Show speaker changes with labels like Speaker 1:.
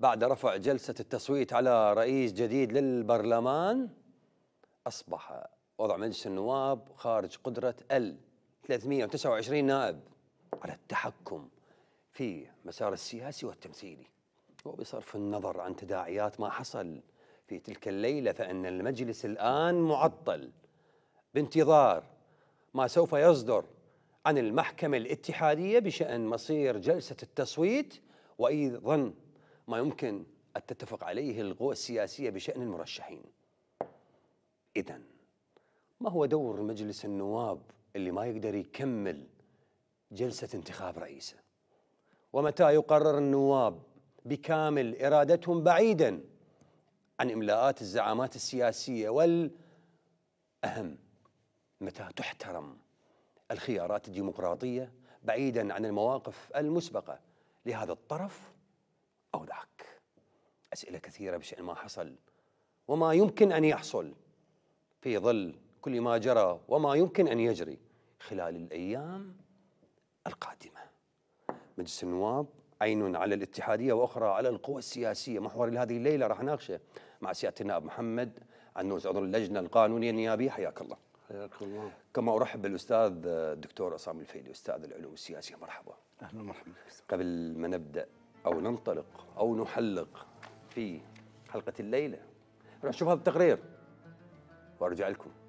Speaker 1: بعد رفع جلسة التصويت على رئيس جديد للبرلمان أصبح وضع مجلس النواب خارج قدرة ال 329 نائب على التحكم في مسار السياسي والتمثيلي وبصرف النظر عن تداعيات ما حصل في تلك الليلة فإن المجلس الآن معطل بانتظار ما سوف يصدر عن المحكمة الاتحادية بشأن مصير جلسة التصويت وأيضا ما يمكن أن تتفق عليه القوى السياسية بشأن المرشحين إذا ما هو دور مجلس النواب اللي ما يقدر يكمل جلسة انتخاب رئيسه ومتى يقرر النواب بكامل إرادتهم بعيدا عن إملاءات الزعامات السياسية والأهم متى تحترم الخيارات الديمقراطية بعيدا عن المواقف المسبقة لهذا الطرف أو ذاك أسئلة كثيرة بشأن ما حصل وما يمكن أن يحصل في ظل كل ما جرى وما يمكن أن يجري خلال الأيام القادمة مجلس النواب عين على الاتحادية وأخرى على القوى السياسية محور هذه الليلة راح ناقشه مع سيادة النائب محمد عنوز عضو اللجنة القانونية النيابية حياك الله حياك الله كما أرحب بالأستاذ الدكتور عصام الفيلي أستاذ العلوم السياسية مرحبا أهلا مرحبا قبل ما نبدأ أو ننطلق أو نحلق في حلقة الليلة راح نشوفها بالتقرير وأرجع لكم